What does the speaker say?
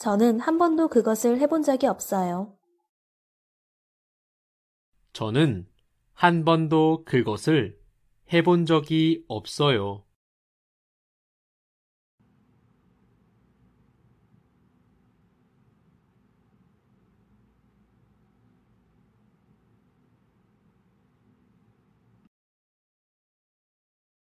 저는 한 번도 그것을 해본 적이 없어요. 저는 한 번도 그것을 해본 적이 없어요.